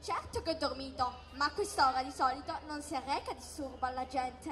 Certo che ho dormito, ma a quest'ora di solito non si arreca disturbo alla gente.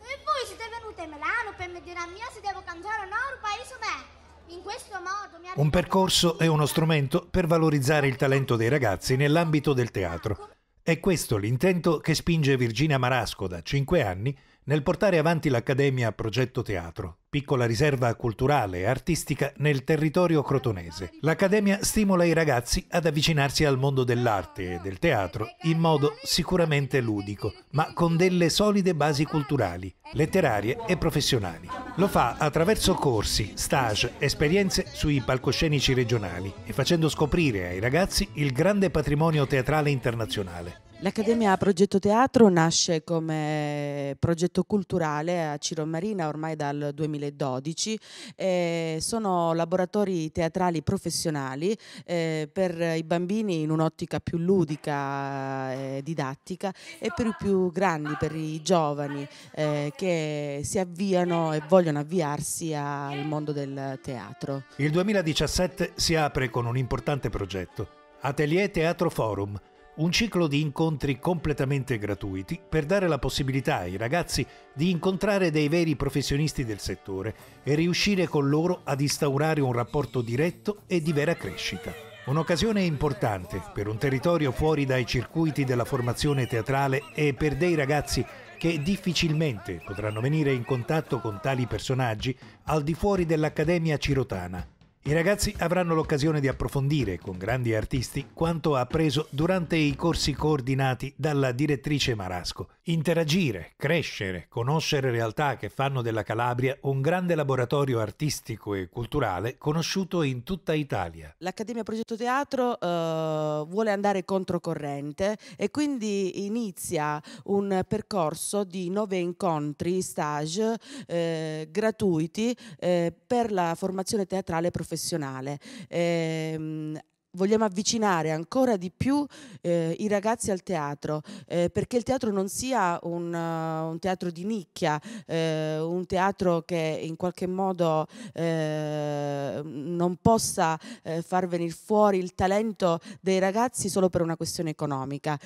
E voi siete venute a Milano per me dire a mia se devo cambiare o no il paese me. In questo modo mi Un percorso e uno strumento per valorizzare il talento dei ragazzi nell'ambito del teatro. È questo l'intento che spinge Virginia Marasco da 5 anni nel portare avanti l'Accademia Progetto Teatro piccola riserva culturale e artistica nel territorio crotonese. L'Accademia stimola i ragazzi ad avvicinarsi al mondo dell'arte e del teatro in modo sicuramente ludico, ma con delle solide basi culturali, letterarie e professionali. Lo fa attraverso corsi, stage, esperienze sui palcoscenici regionali e facendo scoprire ai ragazzi il grande patrimonio teatrale internazionale. L'Accademia Progetto Teatro nasce come progetto culturale a Ciro Marina ormai dal 2000 2012. Eh, sono laboratori teatrali professionali eh, per i bambini in un'ottica più ludica e eh, didattica e per i più grandi, per i giovani eh, che si avviano e vogliono avviarsi al mondo del teatro. Il 2017 si apre con un importante progetto, Atelier Teatro Forum un ciclo di incontri completamente gratuiti per dare la possibilità ai ragazzi di incontrare dei veri professionisti del settore e riuscire con loro ad instaurare un rapporto diretto e di vera crescita. Un'occasione importante per un territorio fuori dai circuiti della formazione teatrale e per dei ragazzi che difficilmente potranno venire in contatto con tali personaggi al di fuori dell'Accademia Cirotana i ragazzi avranno l'occasione di approfondire con grandi artisti quanto appreso durante i corsi coordinati dalla direttrice Marasco. Interagire, crescere, conoscere realtà che fanno della Calabria un grande laboratorio artistico e culturale conosciuto in tutta Italia. L'Accademia Progetto Teatro eh, vuole andare controcorrente e quindi inizia un percorso di nove incontri, stage eh, gratuiti eh, per la formazione teatrale professionale professionale. Ehm, vogliamo avvicinare ancora di più eh, i ragazzi al teatro, eh, perché il teatro non sia un, uh, un teatro di nicchia, eh, un teatro che in qualche modo eh, non possa eh, far venire fuori il talento dei ragazzi solo per una questione economica.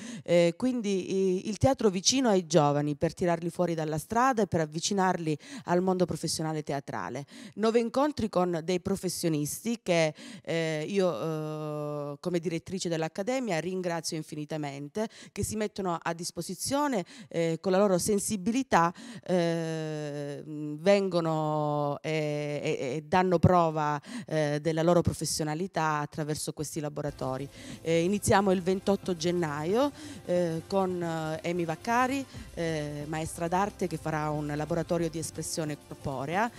quindi il teatro vicino ai giovani per tirarli fuori dalla strada e per avvicinarli al mondo professionale teatrale. Nove incontri con dei professionisti che io come direttrice dell'Accademia ringrazio infinitamente, che si mettono a disposizione eh, con la loro sensibilità, ehm, vengono e, e, e, danno prova eh, della loro professionalità attraverso questi laboratori. Eh, iniziamo il 28 gennaio eh, con Emi Vaccari, maestra d'arte che farà un laboratorio di espressione corporea,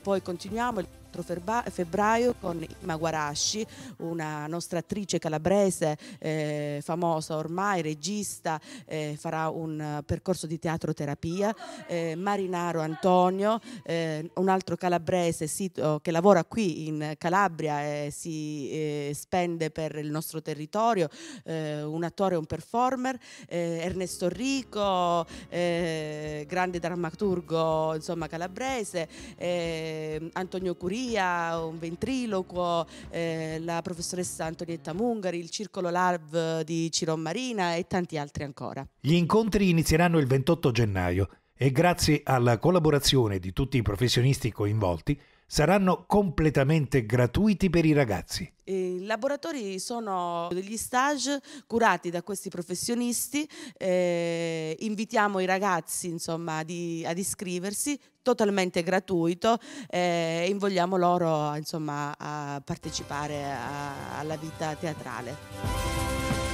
poi continuiamo il 4 febbraio con Ima Guarasci, una nostra attrice calabrese eh, famosa ormai, regista, eh, farà un percorso di teatro terapia, eh, Marinaro Antonio, eh, un altro calabrese sito, che lavora qui in Calabria e si eh, spende per il nostro territorio, eh, un attore, e un performer, Ernesto Rico, grande drammaturgo insomma, calabrese, Antonio Curini, regia, un ventriloquo, eh, la professoressa Antonietta Mungari, il Circolo LARV di Ciron Marina e tanti altri ancora. Gli incontri inizieranno il 28 gennaio e grazie alla collaborazione di tutti i professionisti coinvolti saranno completamente gratuiti per i ragazzi. I laboratori sono degli stage curati da questi professionisti, eh, invitiamo i ragazzi insomma, di, ad iscriversi, totalmente gratuito, eh, invogliamo loro insomma, a partecipare a, alla vita teatrale.